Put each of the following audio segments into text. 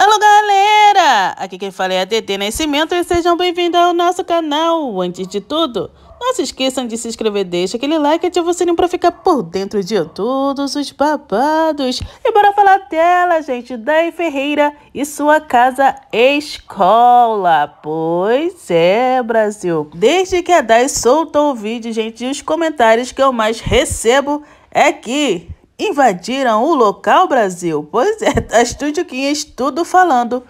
Alô galera! Aqui quem fala é a TT Nascimento e sejam bem-vindos ao nosso canal. Antes de tudo, não se esqueçam de se inscrever, deixa aquele like e ativa o sininho para ficar por dentro de todos os babados. E bora falar dela, gente, Daí Ferreira e sua casa escola. Pois é, Brasil. Desde que a Dai soltou o vídeo, gente, os comentários que eu mais recebo é que invadiram o local Brasil. Pois é, a Estúdio 500 tudo falando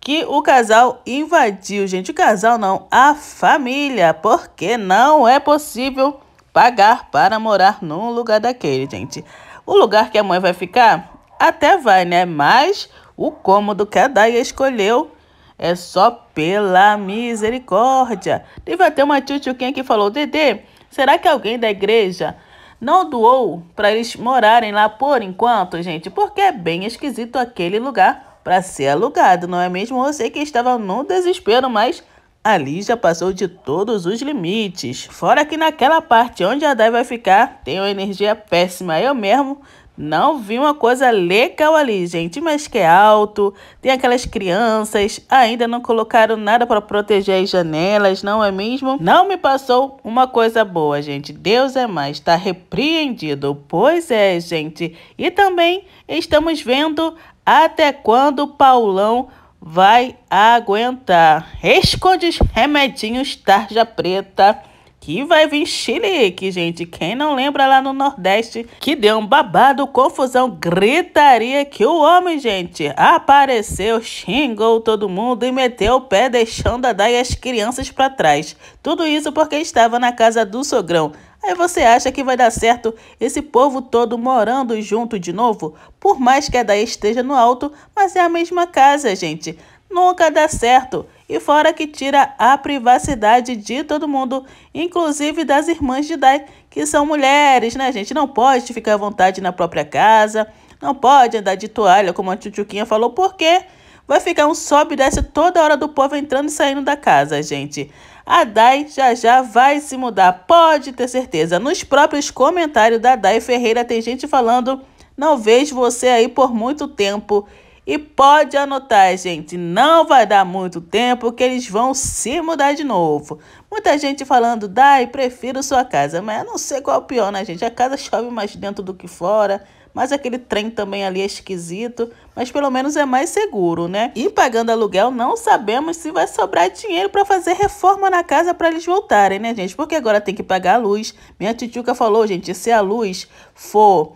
que o casal invadiu. Gente, o casal não, a família, porque não é possível pagar para morar num lugar daquele, gente. O lugar que a mãe vai ficar até vai, né? Mas o cômodo que a Daya escolheu é só pela misericórdia. Teve até uma tchutchuquinha que falou, Dedê, será que alguém da igreja não doou para eles morarem lá por enquanto, gente, porque é bem esquisito aquele lugar para ser alugado, não é mesmo? Eu sei que estava no desespero, mas ali já passou de todos os limites. Fora que naquela parte onde a Dai vai ficar, tem uma energia péssima. Eu mesmo não vi uma coisa legal ali, gente, mas que é alto. Tem aquelas crianças, ainda não colocaram nada para proteger as janelas, não é mesmo? Não me passou uma coisa boa, gente. Deus é mais, está repreendido. Pois é, gente. E também estamos vendo até quando Paulão vai aguentar. Esconde os remedinhos tarja preta que vai vir Chilique, gente. Quem não lembra lá no Nordeste que deu um babado, confusão, gritaria que o homem, gente, apareceu, xingou todo mundo e meteu o pé deixando a Day as crianças para trás. Tudo isso porque estava na casa do sogrão. Aí você acha que vai dar certo esse povo todo morando junto de novo? Por mais que a Dai esteja no alto, mas é a mesma casa, gente. Nunca dá certo e fora que tira a privacidade de todo mundo, inclusive das irmãs de Dai, que são mulheres, né, gente? Não pode ficar à vontade na própria casa, não pode andar de toalha, como a Tchutchuquinha falou, porque vai ficar um sobe e desce toda hora do povo entrando e saindo da casa, gente. A Dai já já vai se mudar, pode ter certeza. Nos próprios comentários da Dai Ferreira tem gente falando, não vejo você aí por muito tempo. E pode anotar, gente, não vai dar muito tempo que eles vão se mudar de novo. Muita gente falando, dai, prefiro sua casa, mas eu não sei qual é o pior, né, gente? A casa chove mais dentro do que fora, mas aquele trem também ali é esquisito, mas pelo menos é mais seguro, né? E pagando aluguel, não sabemos se vai sobrar dinheiro para fazer reforma na casa para eles voltarem, né, gente? Porque agora tem que pagar a luz. Minha titiuca falou, gente, se a luz for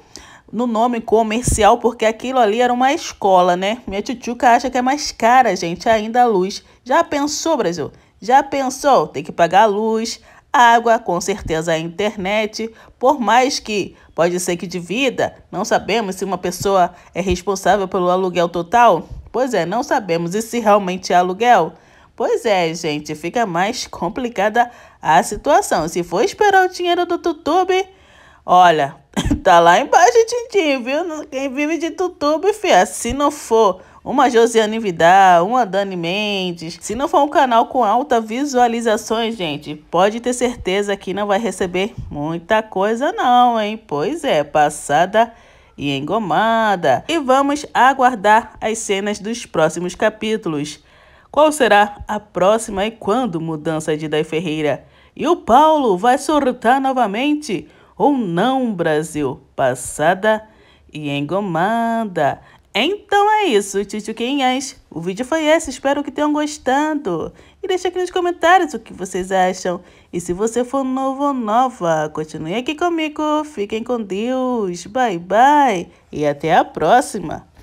no nome comercial, porque aquilo ali era uma escola, né? Minha tchutchuca acha que é mais cara, gente, ainda a luz. Já pensou, Brasil? Já pensou? Tem que pagar a luz, água, com certeza a internet, por mais que pode ser que divida, não sabemos se uma pessoa é responsável pelo aluguel total. Pois é, não sabemos e se realmente é aluguel. Pois é, gente, fica mais complicada a situação. Se for esperar o dinheiro do YouTube, olha, Tá lá embaixo, Tintim, viu? Quem vive de YouTube, fia. Se não for uma Josiane Vidal, uma Dani Mendes. Se não for um canal com alta visualizações, gente, pode ter certeza que não vai receber muita coisa não, hein? Pois é, passada e engomada. E vamos aguardar as cenas dos próximos capítulos. Qual será a próxima e quando mudança de Dai Ferreira? E o Paulo vai surtar novamente? ou não, Brasil, passada e engomada. Então é isso, titiquinhas. O vídeo foi esse, espero que tenham gostado. E deixe aqui nos comentários o que vocês acham. E se você for novo ou nova, continue aqui comigo. Fiquem com Deus. Bye, bye. E até a próxima.